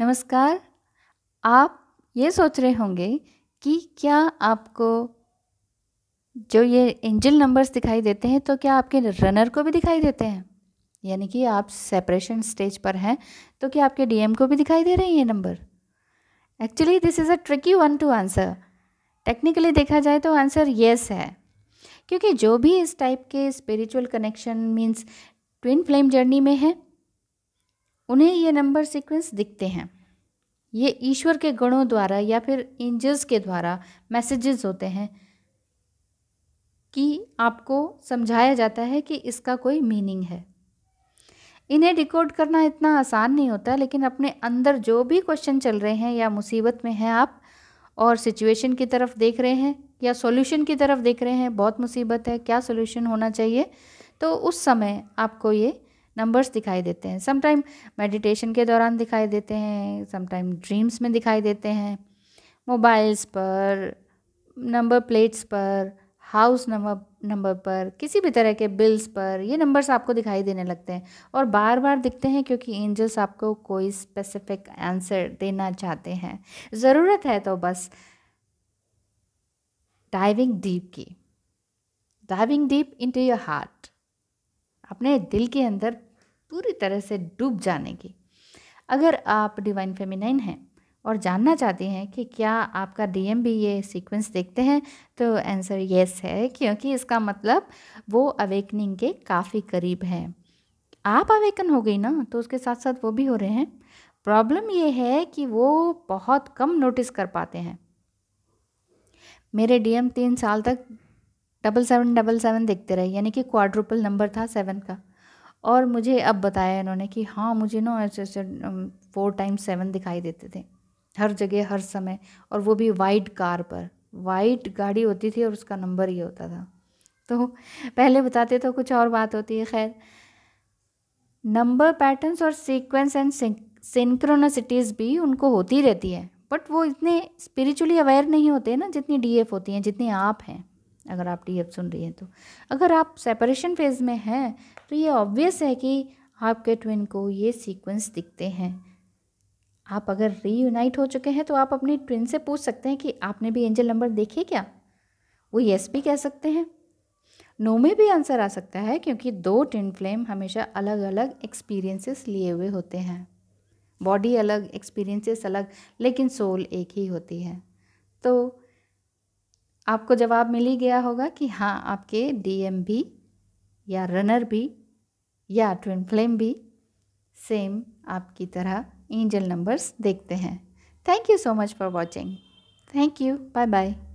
नमस्कार आप ये सोच रहे होंगे कि क्या आपको जो ये एंजल नंबर्स दिखाई देते हैं तो क्या आपके रनर को भी दिखाई देते हैं यानी कि आप सेपरेशन स्टेज पर हैं तो क्या आपके डीएम को भी दिखाई दे रहे हैं ये number actually this is a tricky one to answer technically देखा जाए तो आंसर येस है क्योंकि जो भी इस टाइप के spiritual connection means twin flame journey में है उन्हें ये नंबर सीक्वेंस दिखते हैं ये ईश्वर के गणों द्वारा या फिर एंजल्स के द्वारा मैसेजेस होते हैं कि आपको समझाया जाता है कि इसका कोई मीनिंग है इन्हें डिकोड करना इतना आसान नहीं होता लेकिन अपने अंदर जो भी क्वेश्चन चल रहे हैं या मुसीबत में हैं आप और सिचुएशन की तरफ देख रहे हैं या सॉल्यूशन की तरफ देख रहे हैं बहुत मुसीबत है क्या सॉल्यूशन होना चाहिए तो उस समय आपको ये नंबर्स दिखाई देते हैं समटाइम मेडिटेशन के दौरान दिखाई देते हैं समटाइम ड्रीम्स में दिखाई देते हैं मोबाइल्स पर नंबर प्लेट्स पर हाउस नंबर नंबर पर किसी भी तरह के बिल्स पर ये नंबर्स आपको दिखाई देने लगते हैं और बार बार दिखते हैं क्योंकि एंजल्स आपको कोई स्पेसिफिक आंसर देना चाहते हैं ज़रूरत है तो बस डाइविंग डीप की diving deep into your heart अपने दिल के अंदर पूरी तरह से डूब जाने की अगर आप डिवाइन फेमिनाइन हैं और जानना चाहती हैं कि क्या आपका डीएम भी ये सीक्वेंस देखते हैं तो आंसर येस है क्योंकि इसका मतलब वो अवेकनिंग के काफ़ी करीब है आप अवेकन हो गई ना तो उसके साथ साथ वो भी हो रहे हैं प्रॉब्लम ये है कि वो बहुत कम नोटिस कर पाते हैं मेरे डीएम तीन साल तक डबल सेवन डबल सेवन देखते रहे यानी कि क्वाड्रुपल नंबर था सेवन का और मुझे अब बताया इन्होंने कि हाँ मुझे ना ऐसे ऐसे फोर टाइम सेवन दिखाई देते थे हर जगह हर समय और वो भी वाइट कार पर वाइट गाड़ी होती थी और उसका नंबर ये होता था तो पहले बताते तो कुछ और बात होती है खैर नंबर पैटर्न्स और सीक्वेंस एंड सिंक्रोनसिटीज़ भी उनको होती रहती है बट वो इतने स्पिरिचुअली अवेयर नहीं होते ना जितनी डीएफ होती हैं जितनी आप हैं अगर आप टी एफ सुन रही हैं तो अगर आप सेपरेशन फेज़ में हैं तो ये ऑब्वियस है कि आपके ट्विन को ये सीक्वेंस दिखते हैं आप अगर रीयूनाइट हो चुके हैं तो आप अपने ट्विन से पूछ सकते हैं कि आपने भी एंजल नंबर देखे क्या वो येस भी कह सकते हैं नो में भी आंसर आ सकता है क्योंकि दो ट्विन फ्लेम हमेशा अलग अलग एक्सपीरियंसेस लिए हुए होते हैं बॉडी अलग एक्सपीरियंसेस अलग लेकिन सोल एक ही होती है तो आपको जवाब मिल ही गया होगा कि हाँ आपके डीएम भी या रनर भी या ट्विन फ्लेम भी सेम आपकी तरह एंजल नंबर्स देखते हैं thank you so much for watching thank you bye bye